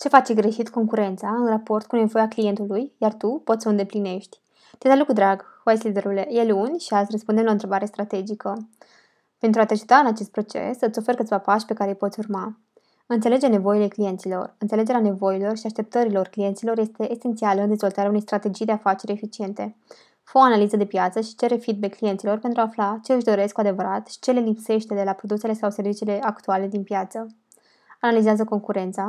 ce face greșit concurența în raport cu nevoia clientului, iar tu poți să o îndeplinești. Te salut cu drag, Wise Leaderule, e luni și azi răspundem la o întrebare strategică. Pentru a te ajuta în acest proces, îți ofer câțiva pași pe care îi poți urma. Înțelege nevoile clienților. Înțelegerea nevoilor și așteptărilor clienților este esențială în dezvoltarea unei strategii de afaceri eficiente. Fă o analiză de piață și cere feedback clienților pentru a afla ce își doresc cu adevărat și ce le lipsește de la produsele sau serviciile actuale din piață. Analizează concurența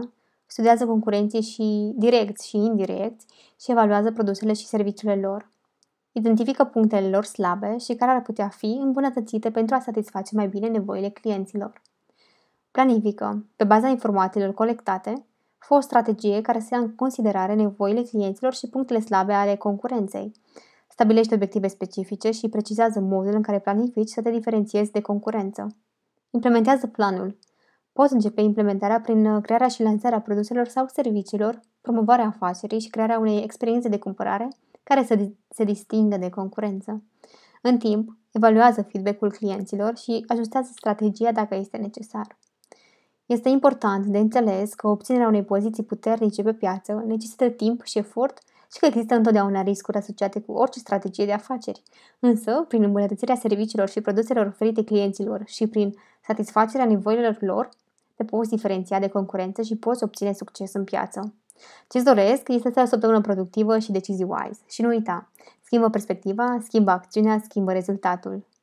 studiază concurenții și direct și indirect și evaluează produsele și serviciile lor. Identifică punctele lor slabe și care ar putea fi îmbunătățite pentru a satisface mai bine nevoile clienților. Planifică, pe baza informațiilor colectate, fă o strategie care să ia în considerare nevoile clienților și punctele slabe ale concurenței. Stabilește obiective specifice și precizează modul în care planifici să te diferențiezi de concurență. Implementează planul, Poți începe implementarea prin uh, crearea și lansarea produselor sau serviciilor, promovarea afacerii și crearea unei experiențe de cumpărare care să se distingă de concurență. În timp, evaluează feedback-ul clienților și ajustează strategia dacă este necesar. Este important de înțeles că obținerea unei poziții puternice pe piață necesită timp și efort și că există întotdeauna riscuri asociate cu orice strategie de afaceri. Însă, prin îmbunătățirea serviciilor și produselor oferite clienților și prin satisfacerea nevoilor lor, te poți diferenția de concurență și poți obține succes în piață. Ce-ți doresc este să ai o săptămână productivă și decizii wise. Și nu uita, schimbă perspectiva, schimbă acțiunea, schimbă rezultatul.